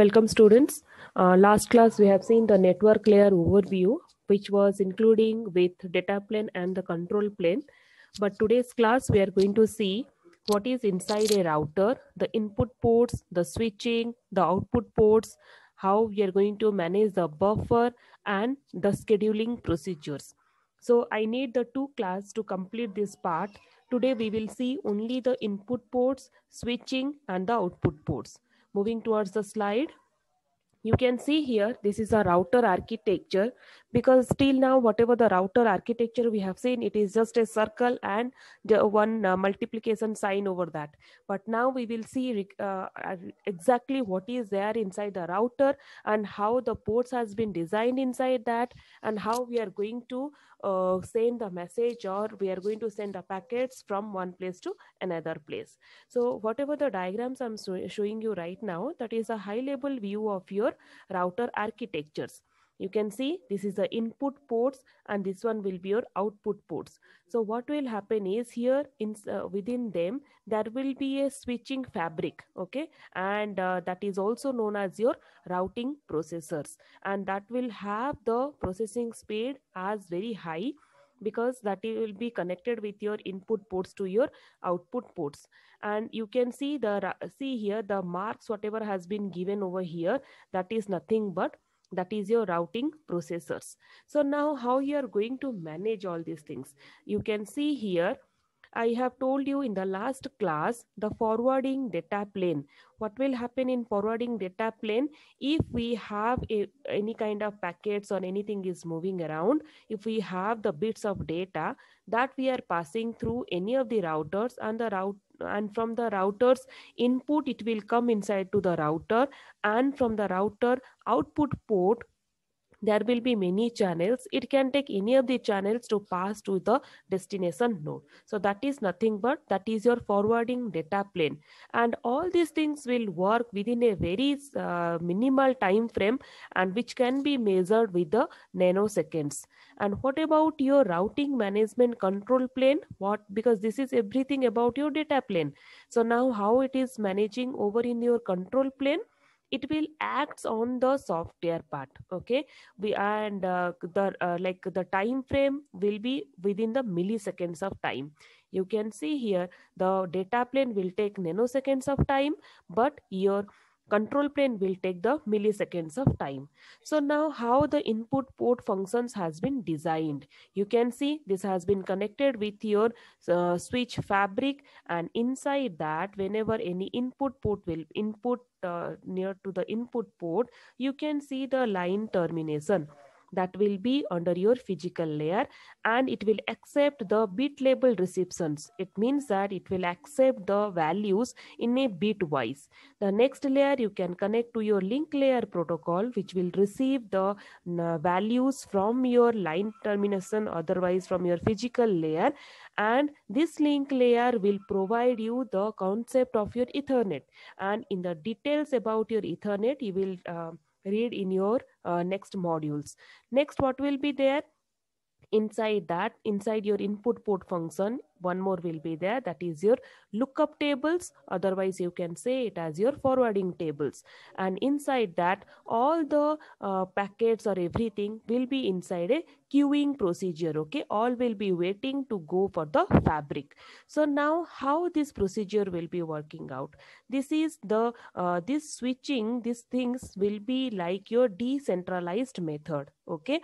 Welcome students. Uh, last class we have seen the network layer overview which was including with data plane and the control plane. But today's class we are going to see what is inside a router, the input ports, the switching, the output ports, how we are going to manage the buffer and the scheduling procedures. So I need the two class to complete this part. Today we will see only the input ports, switching and the output ports. Moving towards the slide, you can see here, this is a router architecture because till now whatever the router architecture we have seen it is just a circle and one uh, multiplication sign over that but now we will see uh, uh, exactly what is there inside the router and how the ports has been designed inside that and how we are going to uh, send the message or we are going to send the packets from one place to another place so whatever the diagrams i'm showing you right now that is a high level view of your router architectures you can see this is the input ports and this one will be your output ports so what will happen is here in uh, within them there will be a switching fabric okay and uh, that is also known as your routing processors and that will have the processing speed as very high because that will be connected with your input ports to your output ports and you can see the see here the marks whatever has been given over here that is nothing but that is your routing processors so now how you are going to manage all these things you can see here i have told you in the last class the forwarding data plane what will happen in forwarding data plane if we have a, any kind of packets or anything is moving around if we have the bits of data that we are passing through any of the routers and the route and from the router's input it will come inside to the router and from the router output port there will be many channels it can take any of the channels to pass to the destination node so that is nothing but that is your forwarding data plane and all these things will work within a very uh, minimal time frame and which can be measured with the nanoseconds and what about your routing management control plane what because this is everything about your data plane so now how it is managing over in your control plane it will acts on the software part okay we and uh, the uh, like the time frame will be within the milliseconds of time you can see here the data plane will take nanoseconds of time but your control plane will take the milliseconds of time. So now how the input port functions has been designed. You can see this has been connected with your uh, switch fabric and inside that whenever any input port will input uh, near to the input port, you can see the line termination that will be under your physical layer and it will accept the bit label receptions. It means that it will accept the values in a bit wise. The next layer you can connect to your link layer protocol which will receive the uh, values from your line termination otherwise from your physical layer and this link layer will provide you the concept of your ethernet and in the details about your ethernet you will uh, read in your uh, next modules next what will be there inside that inside your input port function one more will be there that is your lookup tables otherwise you can say it as your forwarding tables and inside that all the uh, packets or everything will be inside a queuing procedure okay all will be waiting to go for the fabric so now how this procedure will be working out this is the uh, this switching these things will be like your decentralized method okay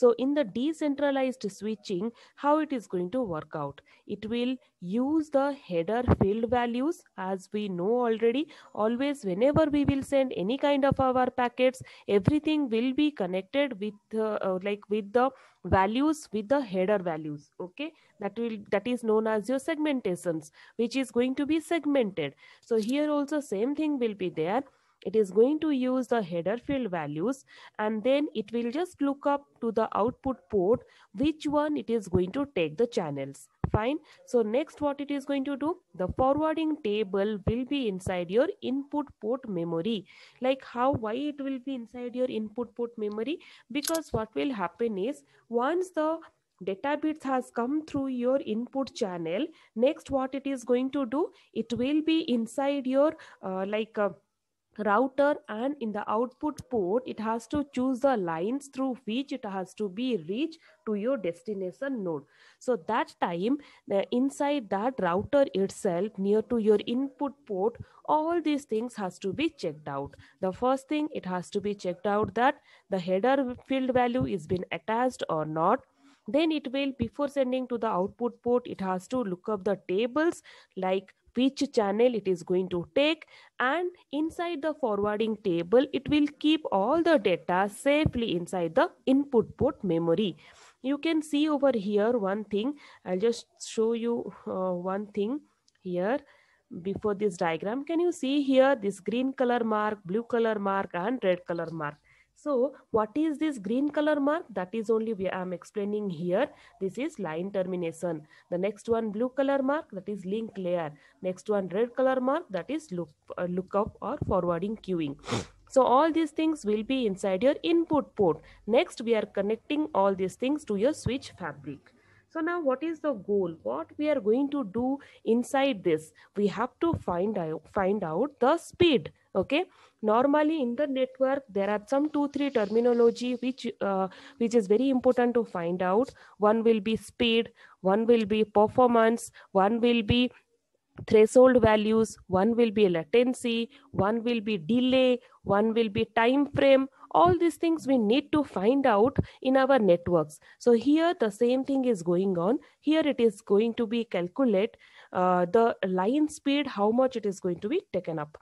so in the decentralized switching, how it is going to work out? It will use the header field values as we know already. Always whenever we will send any kind of our packets, everything will be connected with uh, uh like with the values with the header values okay that will that is known as your segmentations which is going to be segmented so here also same thing will be there it is going to use the header field values and then it will just look up to the output port which one it is going to take the channels fine so next what it is going to do the forwarding table will be inside your input port memory like how why it will be inside your input port memory because what will happen is once the data bits has come through your input channel next what it is going to do it will be inside your uh, like uh, router and in the output port it has to choose the lines through which it has to be reached to your destination node so that time inside that router itself near to your input port all these things has to be checked out the first thing it has to be checked out that the header field value is been attached or not then it will before sending to the output port it has to look up the tables like which channel it is going to take and inside the forwarding table it will keep all the data safely inside the input port memory you can see over here one thing i'll just show you uh, one thing here before this diagram can you see here this green color mark blue color mark and red color mark so what is this green color mark? That is only I am explaining here. This is line termination. The next one blue color mark that is link layer. Next one red color mark that is look uh, lookup or forwarding queuing. So all these things will be inside your input port. Next we are connecting all these things to your switch fabric so now what is the goal what we are going to do inside this we have to find out find out the speed okay normally in the network there are some two three terminology which uh, which is very important to find out one will be speed one will be performance one will be threshold values one will be latency one will be delay one will be time frame all these things we need to find out in our networks so here the same thing is going on here it is going to be calculate uh, the line speed how much it is going to be taken up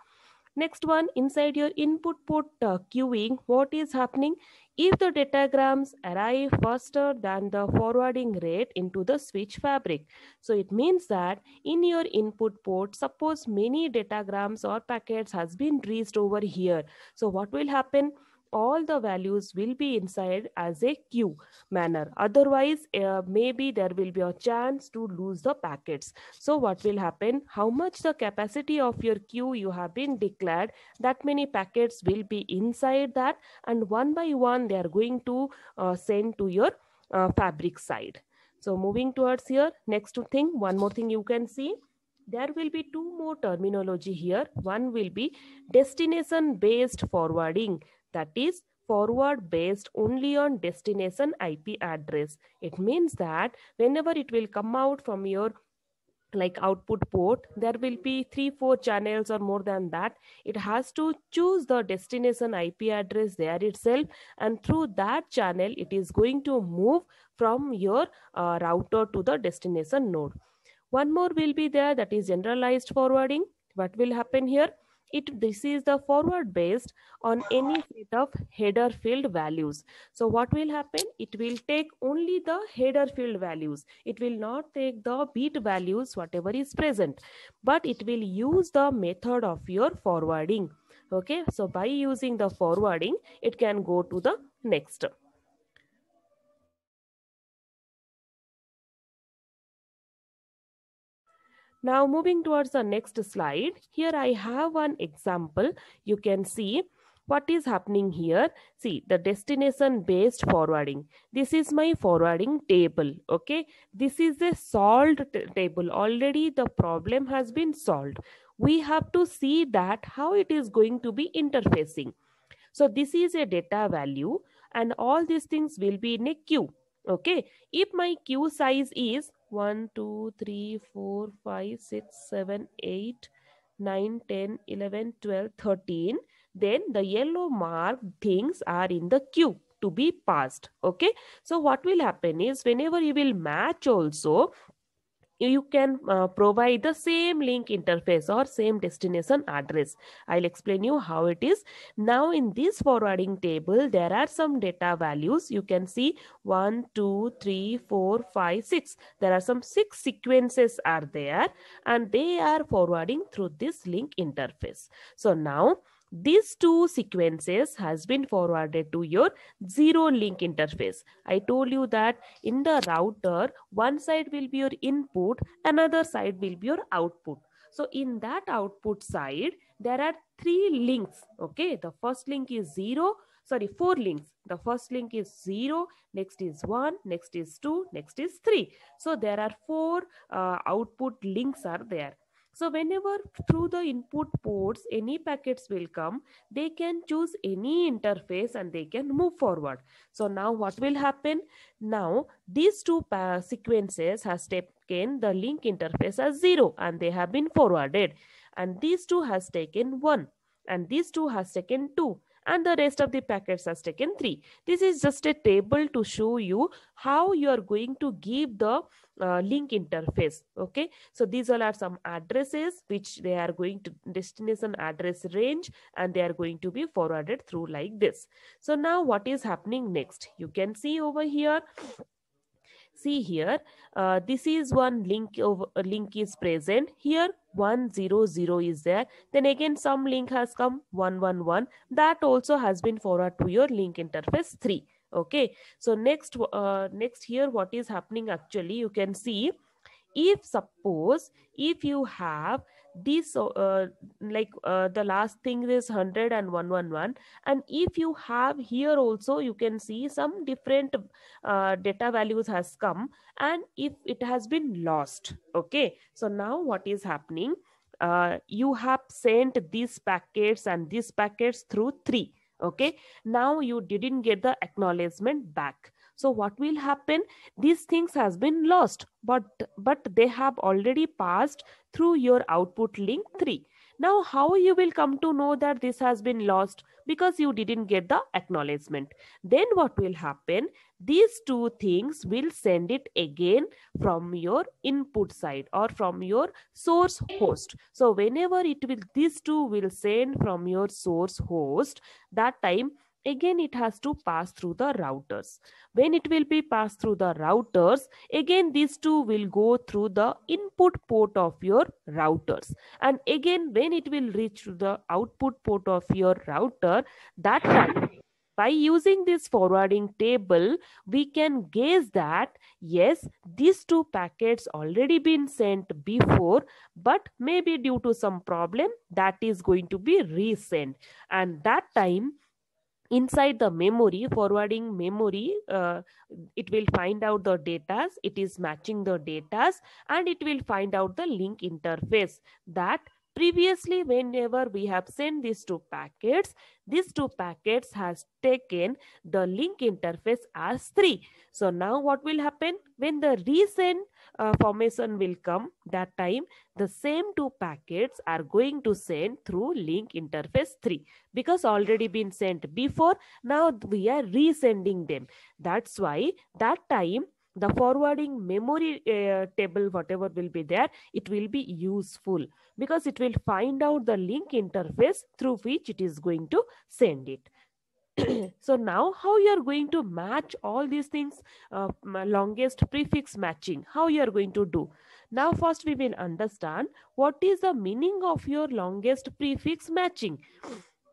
next one inside your input port uh, queuing what is happening if the datagrams arrive faster than the forwarding rate into the switch fabric. So it means that in your input port, suppose many datagrams or packets has been reached over here. So what will happen? all the values will be inside as a queue manner otherwise uh, maybe there will be a chance to lose the packets so what will happen how much the capacity of your queue you have been declared that many packets will be inside that and one by one they are going to uh, send to your uh, fabric side so moving towards here next to thing one more thing you can see there will be two more terminology here one will be destination based forwarding that is forward based only on destination IP address. It means that whenever it will come out from your like output port there will be three four channels or more than that it has to choose the destination ip address there itself and through that channel it is going to move from your uh, router to the destination node one more will be there that is generalized forwarding what will happen here it this is the forward based on any set of header field values so what will happen it will take only the header field values it will not take the bit values whatever is present but it will use the method of your forwarding okay so by using the forwarding it can go to the next Now moving towards the next slide. Here I have one example. You can see what is happening here. See the destination based forwarding. This is my forwarding table. Okay. This is a solved table. Already the problem has been solved. We have to see that how it is going to be interfacing. So this is a data value and all these things will be in a queue. Okay. If my queue size is 1, 2, 3, 4, 5, 6, 7, 8, 9, 10, 11, 12, 13. Then the yellow mark things are in the queue to be passed. Okay. So what will happen is whenever you will match also you can uh, provide the same link interface or same destination address. I'll explain you how it is. Now in this forwarding table, there are some data values. You can see 1, 2, 3, 4, 5, 6. There are some 6 sequences are there and they are forwarding through this link interface. So now these two sequences has been forwarded to your zero link interface. I told you that in the router, one side will be your input, another side will be your output. So in that output side, there are three links. Okay, the first link is zero, sorry, four links. The first link is zero, next is one, next is two, next is three. So there are four uh, output links are there. So whenever through the input ports any packets will come, they can choose any interface and they can move forward. So now what will happen? Now these two sequences has taken the link interface as 0 and they have been forwarded. And these two has taken 1 and these two has taken 2 and the rest of the packets are taken 3. This is just a table to show you how you are going to give the uh, link interface. Okay. So these all are some addresses which they are going to destination address range and they are going to be forwarded through like this. So now what is happening next? You can see over here see here uh, this is one link over uh, link is present here 100 is there then again some link has come 111 that also has been forward to your link interface 3 okay so next uh, next here what is happening actually you can see if suppose if you have this uh, like uh, the last thing is 100 and 111 and if you have here also you can see some different uh, data values has come and if it has been lost okay so now what is happening uh, you have sent these packets and these packets through three okay now you didn't get the acknowledgement back so what will happen these things has been lost but but they have already passed through your output link 3 now how you will come to know that this has been lost because you didn't get the acknowledgement then what will happen these two things will send it again from your input side or from your source host so whenever it will these two will send from your source host that time again it has to pass through the routers when it will be passed through the routers again these two will go through the input port of your routers and again when it will reach to the output port of your router that time by using this forwarding table we can guess that yes these two packets already been sent before but maybe due to some problem that is going to be resent and that time inside the memory forwarding memory uh, it will find out the datas it is matching the datas and it will find out the link interface that Previously, whenever we have sent these two packets, these two packets has taken the link interface as 3. So now what will happen? When the recent uh, formation will come, that time the same two packets are going to send through link interface 3 because already been sent before. Now we are resending them. That's why that time the forwarding memory uh, table whatever will be there it will be useful because it will find out the link interface through which it is going to send it so now how you are going to match all these things uh, longest prefix matching how you are going to do now first we will understand what is the meaning of your longest prefix matching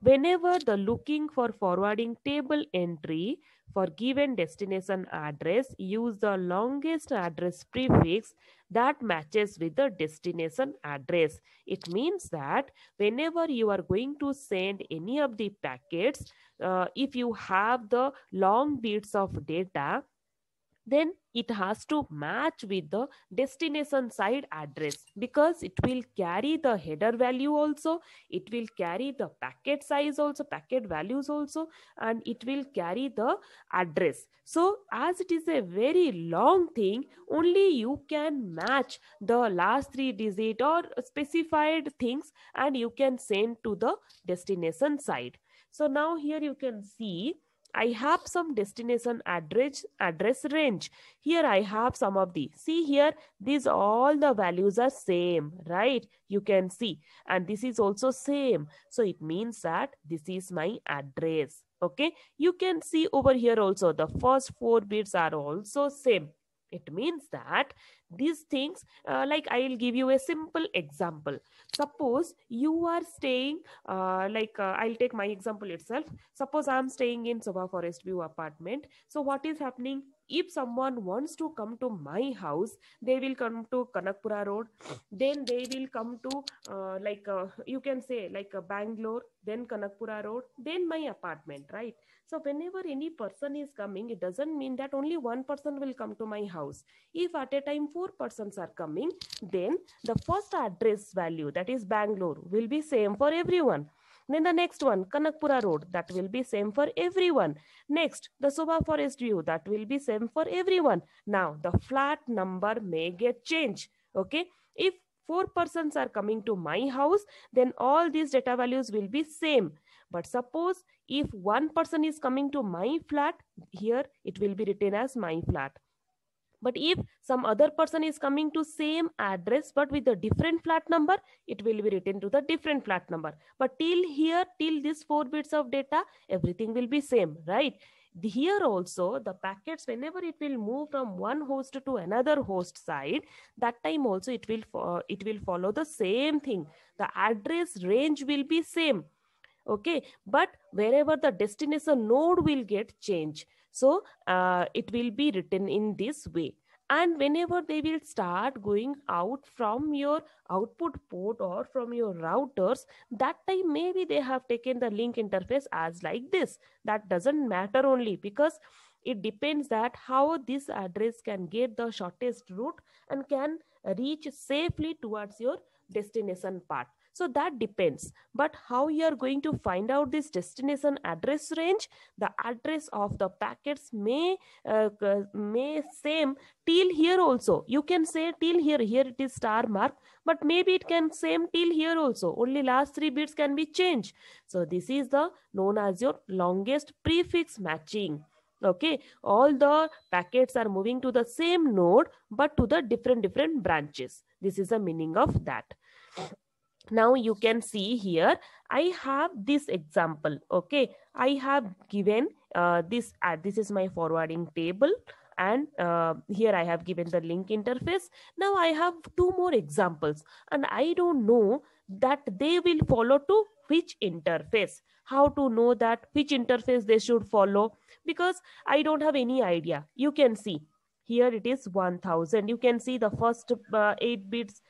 whenever the looking for forwarding table entry for given destination address, use the longest address prefix that matches with the destination address. It means that whenever you are going to send any of the packets, uh, if you have the long bits of data, then it has to match with the destination side address because it will carry the header value also it will carry the packet size also packet values also and it will carry the address so as it is a very long thing only you can match the last three digit or specified things and you can send to the destination side so now here you can see I have some destination address, address range. Here I have some of the. See here, these all the values are same, right? You can see. And this is also same. So it means that this is my address. Okay. You can see over here also the first four bits are also same. It means that these things uh, like i'll give you a simple example suppose you are staying uh, like uh, i'll take my example itself suppose i'm staying in Soba forest view apartment so what is happening if someone wants to come to my house they will come to kanakpura road then they will come to uh, like uh, you can say like uh, bangalore then kanakpura road then my apartment right so whenever any person is coming it doesn't mean that only one person will come to my house if at a time four persons are coming, then the first address value, that is Bangalore, will be same for everyone. Then the next one, Kanakpura Road, that will be same for everyone. Next, the Subha Forest View, that will be same for everyone. Now, the flat number may get changed. Okay, if four persons are coming to my house, then all these data values will be same. But suppose if one person is coming to my flat, here it will be written as my flat but if some other person is coming to same address but with a different flat number it will be written to the different flat number but till here till this four bits of data everything will be same right here also the packets whenever it will move from one host to another host side that time also it will uh, it will follow the same thing the address range will be same okay but wherever the destination node will get change so uh, it will be written in this way and whenever they will start going out from your output port or from your routers that time maybe they have taken the link interface as like this that doesn't matter only because it depends that how this address can get the shortest route and can reach safely towards your destination part so that depends. But how you are going to find out this destination address range? The address of the packets may, uh, may same till here also. You can say till here, here it is star mark, but maybe it can same till here also. Only last three bits can be changed. So this is the known as your longest prefix matching okay all the packets are moving to the same node but to the different different branches this is the meaning of that now you can see here i have this example okay i have given uh, this uh, this is my forwarding table and uh, here i have given the link interface now i have two more examples and i don't know that they will follow to which interface how to know that which interface they should follow because i don't have any idea you can see here it is 1000 you can see the first uh, 8 bits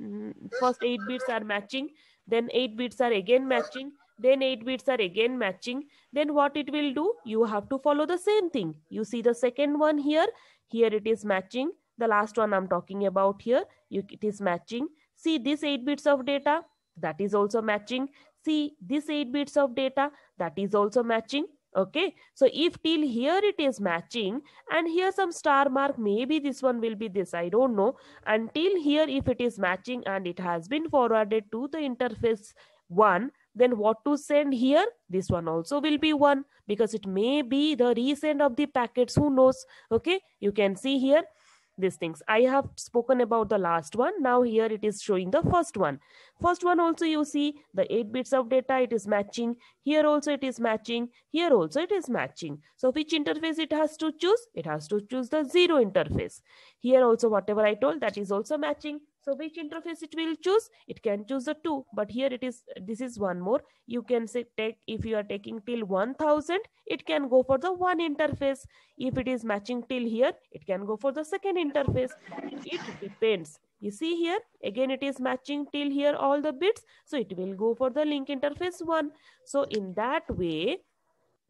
Mm, first 8 bits are matching then 8 bits are again matching then 8 bits are again matching then what it will do you have to follow the same thing you see the second one here here it is matching the last one i'm talking about here you, it is matching see this 8 bits of data that is also matching see this 8 bits of data that is also matching okay so if till here it is matching and here some star mark maybe this one will be this i don't know until here if it is matching and it has been forwarded to the interface one then what to send here this one also will be one because it may be the resend of the packets who knows okay you can see here these things i have spoken about the last one now here it is showing the first one first one also you see the 8 bits of data it is matching here also it is matching here also it is matching so which interface it has to choose it has to choose the zero interface here also whatever i told that is also matching so which interface it will choose? It can choose a 2, but here it is, this is one more. You can say take, if you are taking till 1000, it can go for the one interface. If it is matching till here, it can go for the second interface. It depends. You see here, again it is matching till here all the bits. So it will go for the link interface 1. So in that way,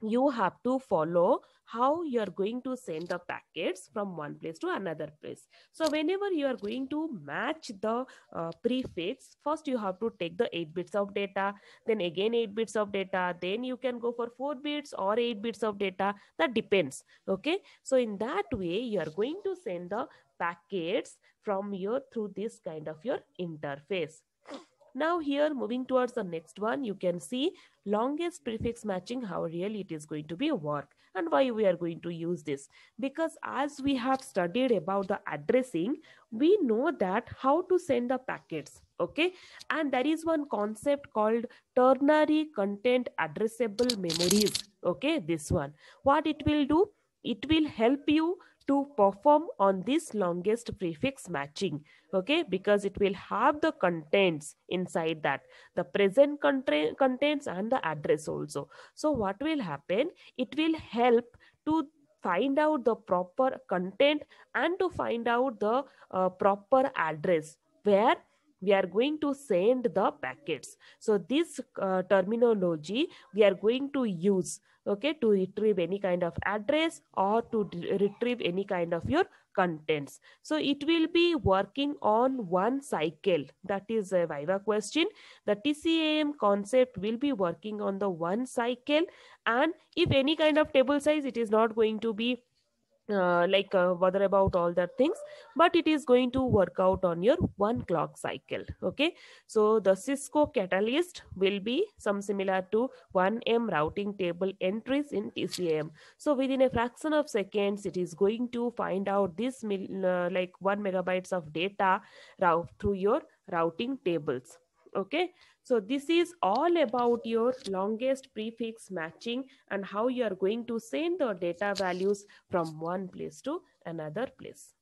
you have to follow how you are going to send the packets from one place to another place. So whenever you are going to match the uh, prefix, first you have to take the 8 bits of data, then again 8 bits of data, then you can go for 4 bits or 8 bits of data. That depends. Okay. So in that way, you are going to send the packets from your through this kind of your interface. Now here moving towards the next one, you can see longest prefix matching how really it is going to be work and why we are going to use this. Because as we have studied about the addressing, we know that how to send the packets. Okay. And there is one concept called ternary content addressable memories. Okay. This one. What it will do? It will help you to perform on this longest prefix matching okay because it will have the contents inside that the present contents and the address also so what will happen it will help to find out the proper content and to find out the uh, proper address where we are going to send the packets. So this uh, terminology we are going to use okay to retrieve any kind of address or to retrieve any kind of your contents so it will be working on one cycle that is a viva question the tcam concept will be working on the one cycle and if any kind of table size it is not going to be uh, like uh, bother about all that things but it is going to work out on your one clock cycle okay so the cisco catalyst will be some similar to 1m routing table entries in TCM. so within a fraction of seconds it is going to find out this mil, uh, like 1 megabytes of data route through your routing tables okay so this is all about your longest prefix matching and how you are going to send the data values from one place to another place.